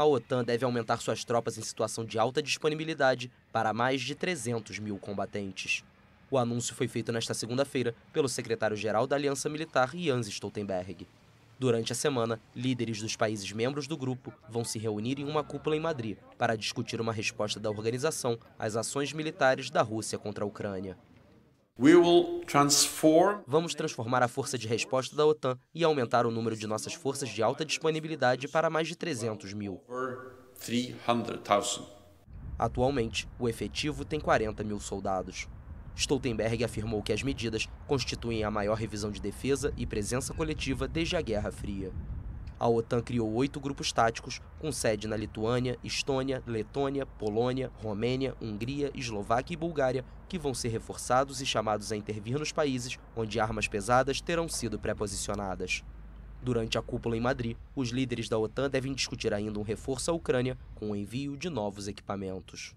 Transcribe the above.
a OTAN deve aumentar suas tropas em situação de alta disponibilidade para mais de 300 mil combatentes. O anúncio foi feito nesta segunda-feira pelo secretário-geral da Aliança Militar, Jens Stoltenberg. Durante a semana, líderes dos países membros do grupo vão se reunir em uma cúpula em Madrid para discutir uma resposta da organização às ações militares da Rússia contra a Ucrânia. Vamos transformar a força de resposta da OTAN e aumentar o número de nossas forças de alta disponibilidade para mais de 300 mil. Atualmente, o efetivo tem 40 mil soldados. Stoltenberg afirmou que as medidas constituem a maior revisão de defesa e presença coletiva desde a Guerra Fria. A OTAN criou oito grupos táticos, com sede na Lituânia, Estônia, Letônia, Polônia, Romênia, Hungria, Eslováquia e Bulgária, que vão ser reforçados e chamados a intervir nos países onde armas pesadas terão sido pré-posicionadas. Durante a cúpula em Madrid, os líderes da OTAN devem discutir ainda um reforço à Ucrânia com o envio de novos equipamentos.